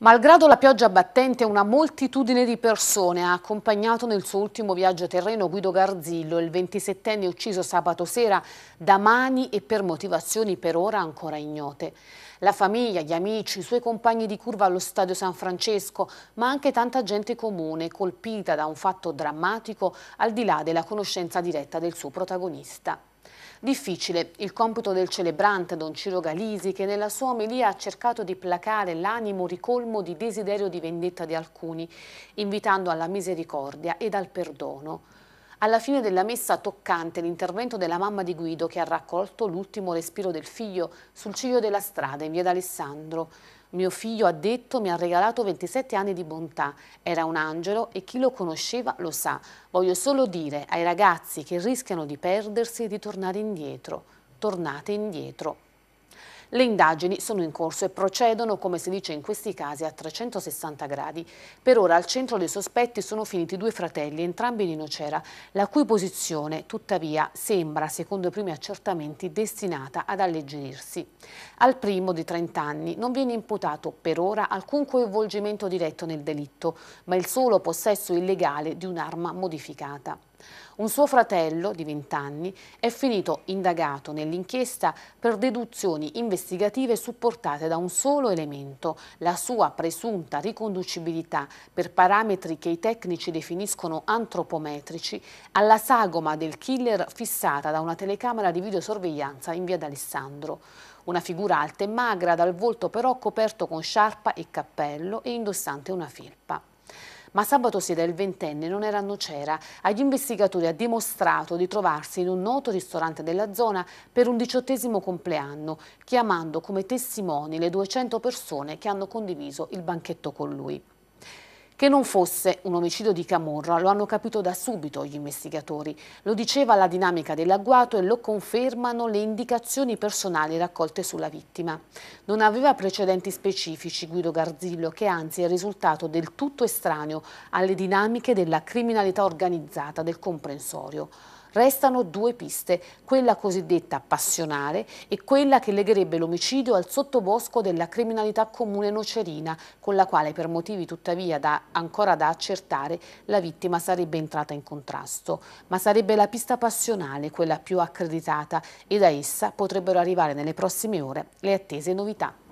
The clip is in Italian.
Malgrado la pioggia battente, una moltitudine di persone ha accompagnato nel suo ultimo viaggio terreno Guido Garzillo, il 27enne ucciso sabato sera da mani e per motivazioni per ora ancora ignote. La famiglia, gli amici, i suoi compagni di curva allo stadio San Francesco, ma anche tanta gente comune colpita da un fatto drammatico al di là della conoscenza diretta del suo protagonista. Difficile il compito del celebrante Don Ciro Galisi che nella sua omelia ha cercato di placare l'animo ricolmo di desiderio di vendetta di alcuni, invitando alla misericordia ed al perdono. Alla fine della messa toccante l'intervento della mamma di Guido che ha raccolto l'ultimo respiro del figlio sul ciglio della strada in via d'Alessandro. Mio figlio ha detto mi ha regalato 27 anni di bontà, era un angelo e chi lo conosceva lo sa. Voglio solo dire ai ragazzi che rischiano di perdersi di tornare indietro, tornate indietro. Le indagini sono in corso e procedono, come si dice in questi casi, a 360 gradi. Per ora al centro dei sospetti sono finiti due fratelli, entrambi di Nocera, la cui posizione, tuttavia, sembra, secondo i primi accertamenti, destinata ad alleggerirsi. Al primo, di 30 anni, non viene imputato per ora alcun coinvolgimento diretto nel delitto, ma il solo possesso illegale di un'arma modificata. Un suo fratello, di 20 anni, è finito indagato nell'inchiesta per deduzioni investigative supportate da un solo elemento, la sua presunta riconducibilità per parametri che i tecnici definiscono antropometrici alla sagoma del killer fissata da una telecamera di videosorveglianza in via d'Alessandro. Una figura alta e magra, dal volto però coperto con sciarpa e cappello e indossante una felpa. Ma sabato sera il ventenne non era a Nocera. Agli investigatori ha dimostrato di trovarsi in un noto ristorante della zona per un diciottesimo compleanno, chiamando come testimoni le 200 persone che hanno condiviso il banchetto con lui. Che non fosse un omicidio di Camorra lo hanno capito da subito gli investigatori. Lo diceva la dinamica dell'agguato e lo confermano le indicazioni personali raccolte sulla vittima. Non aveva precedenti specifici Guido Garzillo che anzi è risultato del tutto estraneo alle dinamiche della criminalità organizzata del comprensorio. Restano due piste, quella cosiddetta passionale e quella che legherebbe l'omicidio al sottobosco della criminalità comune nocerina, con la quale per motivi tuttavia da, ancora da accertare la vittima sarebbe entrata in contrasto. Ma sarebbe la pista passionale quella più accreditata e da essa potrebbero arrivare nelle prossime ore le attese novità.